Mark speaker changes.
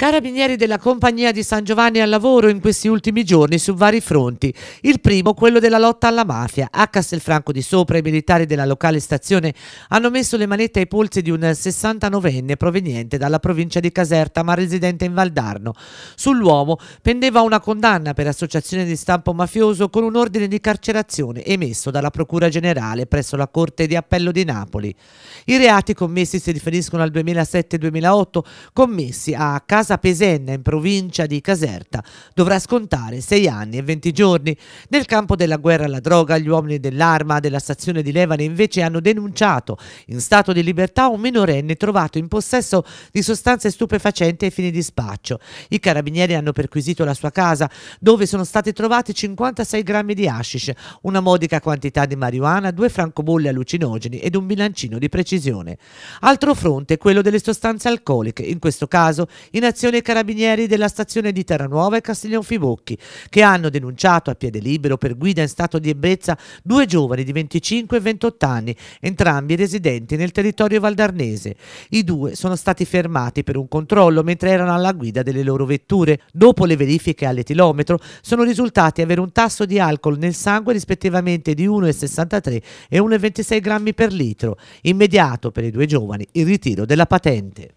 Speaker 1: Carabinieri della compagnia di San Giovanni al lavoro in questi ultimi giorni su vari fronti. Il primo, quello della lotta alla mafia. A Castelfranco di Sopra i militari della locale stazione hanno messo le manette ai polsi di un 69enne proveniente dalla provincia di Caserta ma residente in Valdarno. Sull'uomo pendeva una condanna per associazione di stampo mafioso con un ordine di carcerazione emesso dalla Procura Generale presso la Corte di Appello di Napoli. I reati commessi si riferiscono al 2007-2008 commessi a Castelfranco casa Pesenna in provincia di Caserta dovrà scontare 6 anni e 20 giorni. Nel campo della guerra alla droga gli uomini dell'arma della stazione di Levane invece hanno denunciato in stato di libertà un minorenne trovato in possesso di sostanze stupefacenti ai fini di spaccio. I carabinieri hanno perquisito la sua casa dove sono stati trovati 56 grammi di hashish, una modica quantità di marijuana, due francobolli allucinogeni ed un bilancino di precisione. Altro fronte è quello delle sostanze alcoliche, in questo caso in azione Associazione Carabinieri della stazione di Terranuova e Fibocchi, che hanno denunciato a piede libero per guida in stato di ebbrezza due giovani di 25 e 28 anni, entrambi residenti nel territorio valdarnese. I due sono stati fermati per un controllo mentre erano alla guida delle loro vetture. Dopo le verifiche all'etilometro sono risultati avere un tasso di alcol nel sangue rispettivamente di 1,63 e 1,26 grammi per litro. Immediato per i due giovani il ritiro della patente.